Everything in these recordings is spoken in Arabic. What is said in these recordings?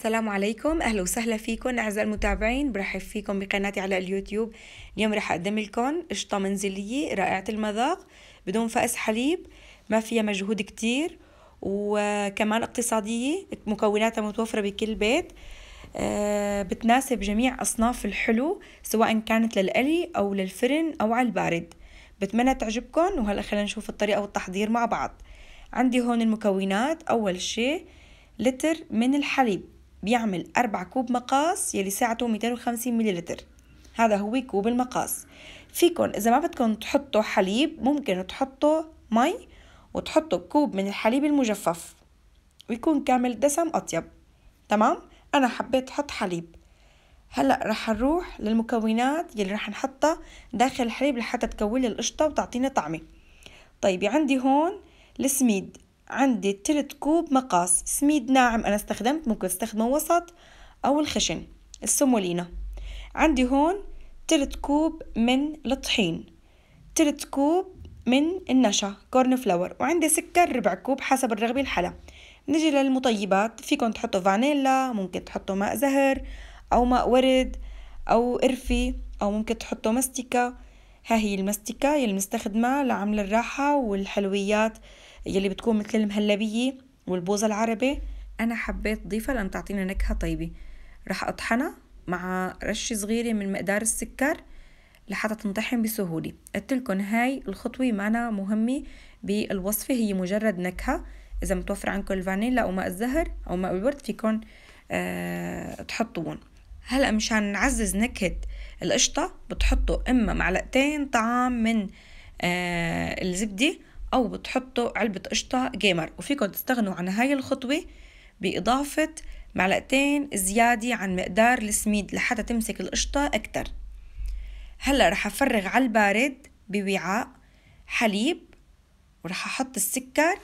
السلام عليكم اهلا وسهلا فيكم اعزائي المتابعين برحب فيكم بقناتي على اليوتيوب اليوم رح اقدم لكم قشطه منزليه رائعه المذاق بدون فأس حليب ما فيها مجهود كتير وكمان اقتصاديه مكوناتها متوفره بكل بيت آه، بتناسب جميع اصناف الحلو سواء كانت للقلي او للفرن او على البارد بتمنى تعجبكم وهلا خلينا نشوف الطريقه والتحضير مع بعض عندي هون المكونات اول شيء لتر من الحليب بيعمل أربع كوب مقاس يلي سعته 250 مليلتر هذا هو كوب المقاس فيكن إذا ما بدكم تحطوا حليب ممكن تحطوا مي وتحطوا كوب من الحليب المجفف ويكون كامل دسم أطيب تمام أنا حبيت أحط حليب هلا رح نروح للمكونات يلي رح نحطها داخل الحليب لحتى تكون لي القشطه وتعطينا طعمه طيب عندي هون السميد عندي تلت كوب مقاس سميد ناعم أنا استخدمت ممكن استخدمه وسط أو الخشن السمولينا عندي هون تلت كوب من الطحين تلت كوب من النشا كورن فلاور وعندي سكر ربع كوب حسب الرغبة الحلا نجي للمطيبات فيكم تحطوا فانيلا ممكن تحطوا ماء زهر أو ماء ورد أو قرفي أو ممكن تحطوا مستكة ها هي المستكة يلي بنستخدمها لعمل الراحة والحلويات يلي بتكون مثل المهلبية والبوزة العربي أنا حبيت ضيفها لأن بتعطينا نكهة طيبة رح أطحنها مع رشة صغيرة من مقدار السكر لحتى تنطحن بسهولة قلت لكم هاي الخطوة معنا مهمة بالوصفة هي مجرد نكهة إذا متوفر عندكم الفانيلا أو ماء الزهر أو ماء الورد فيكم أه تحطوهم هلا مشان نعزز نكهة القشطة بتحطوا إما معلقتين طعام من آه الزبدة أو بتحطوا علبة قشطة جيمر وفيكم تستغنوا عن هاي الخطوة بإضافة معلقتين زيادة عن مقدار السميد لحتى تمسك القشطة أكتر هلأ رح أفرغ على البارد بوعاء حليب ورح أحط السكر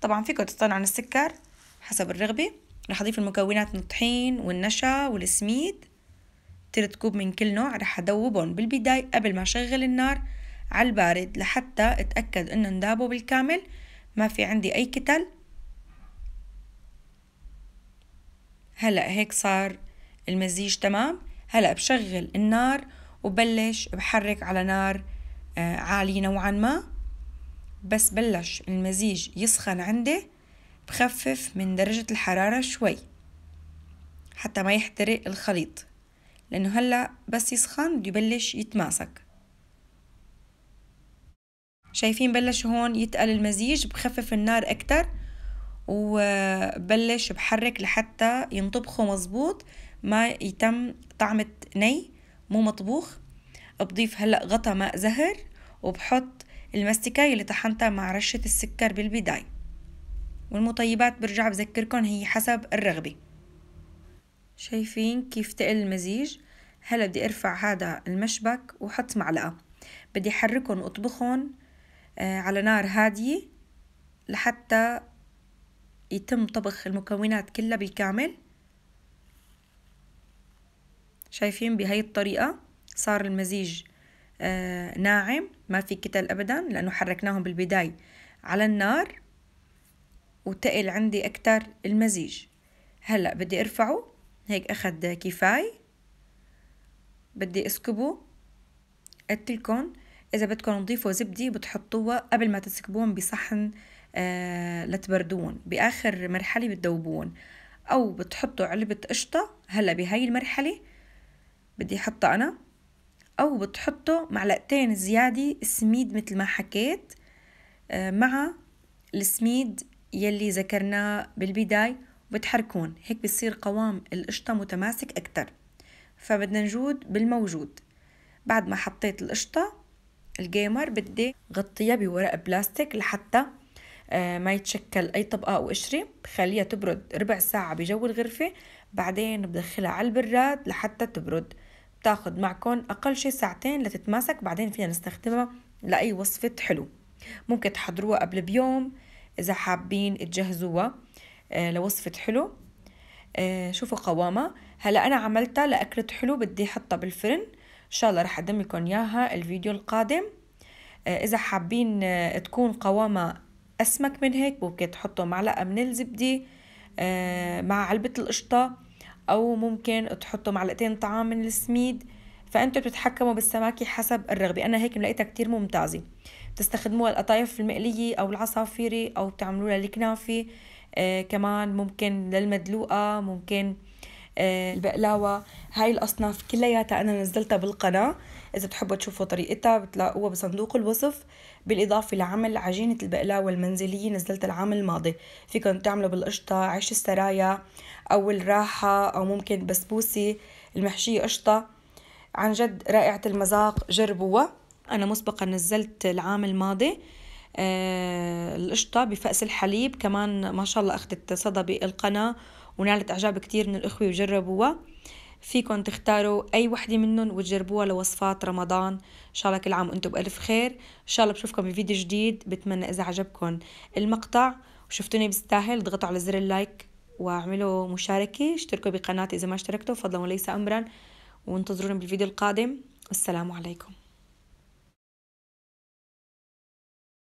طبعا فيكم تستغنوا عن السكر حسب الرغبة رح أضيف المكونات من الطحين والنشا والسميد تلت كوب من كل نوع رح أدوبهم بالبداية قبل ما أشغل النار على البارد لحتى أتأكد إنه اندابوا بالكامل ما في عندي أي كتل هلأ هيك صار المزيج تمام هلأ بشغل النار وبلش بحرك على نار آه، عالية نوعا ما بس بلش المزيج يسخن عندي بخفف من درجة الحرارة شوي حتى ما يحترق الخليط لأنه هلأ بس يسخن بده يبلش يتماسك شايفين بلش هون يتقل المزيج بخفف النار أكتر وبلش بحرك لحتى ينطبخه مظبوط ما يتم طعمة ني مو مطبوخ بضيف هلأ غطا ماء زهر وبحط المستكة اللي طحنتها مع رشة السكر بالبداية والمطيبات برجع بذكركن هي حسب الرغبه شايفين كيف تقل المزيج هلا بدي ارفع هذا المشبك وحط معلقة بدي احركهم واطبخهم آه، على نار هادية لحتى يتم طبخ المكونات كلها بالكامل شايفين بهاي الطريقة صار المزيج آه ناعم ما في كتل أبدا لأنه حركناهم بالبداية على النار وتقل عندي أكتر المزيج هلأ بدي أرفعه هيك أخذ كفاي بدي أسكبه قلت لكم إذا بدكم تضيفوا زبدة بتحطوها قبل ما تسكبون بصحن آه لتبردون بآخر مرحلة بتذوبون أو بتحطوا علبة قشطة هلا بهاي المرحلة بدي أحطها أنا أو بتحطوا معلقتين زيادة سميد مثل ما حكيت آه مع السميد يلي ذكرناه بالبداية وبتحركون هيك بصير قوام القشطة متماسك أكتر فبدنا نجود بالموجود بعد ما حطيت القشطة الجيمر بدي غطيها بورق بلاستيك لحتى آه، ما يتشكل أي طبقة أو قشرة بخليها تبرد ربع ساعة بجو الغرفة بعدين بدخلها على البراد لحتى تبرد بتاخد معكم أقل شي ساعتين لتتماسك بعدين فينا نستخدمها لأي وصفة حلو ممكن تحضروها قبل بيوم إذا حابين تجهزوها آه، لوصفة حلو آه، شوفوا قوامها هلا أنا عملتها لأكلة حلو بدي أحطها بالفرن إن شاء الله رح أقدم لكم إياها الفيديو القادم آه، إذا حابين تكون قوامها أسمك من هيك ممكن تحطوا معلقة من الزبدة مع علبة القشطة أو ممكن تحطوا معلقتين طعام من السميد فانتوا بتتحكموا بالسماكه حسب الرغبه انا هيك لقيتها كتير ممتازه بتستخدموها القطايف المقليه او العصافيري او لها الكنافه آه كمان ممكن للمدلوقه ممكن آه البقلاوه هاي الاصناف كلياتها انا نزلتها بالقناه اذا بتحبوا تشوفوا طريقتها بتلاقوها بصندوق الوصف بالاضافه لعمل عجينه البقلاوه المنزليه نزلت العام الماضي فيكم تعملوا بالقشطه عيش السرايا او الراحه او ممكن بسبوسي المحشيه قشطه عن جد رائعة المذاق جربوها أنا مسبقا نزلت العام الماضي آه القشطة بفأس الحليب كمان ما شاء الله أخذت صدى بالقناة ونالت إعجاب كتير من الإخوة وجربوها فيكم تختاروا أي وحدة منهم وتجربوها لوصفات رمضان إن شاء الله كل عام وأنتم بألف خير إن شاء الله بشوفكم بفيديو جديد بتمنى إذا عجبكم المقطع وشفتوني بستاهل ضغطوا على زر اللايك واعملوا مشاركة اشتركوا بقناتي إذا ما اشتركتوا فضلا وليس أمرا وانتظرونا بالفيديو القادم والسلام عليكم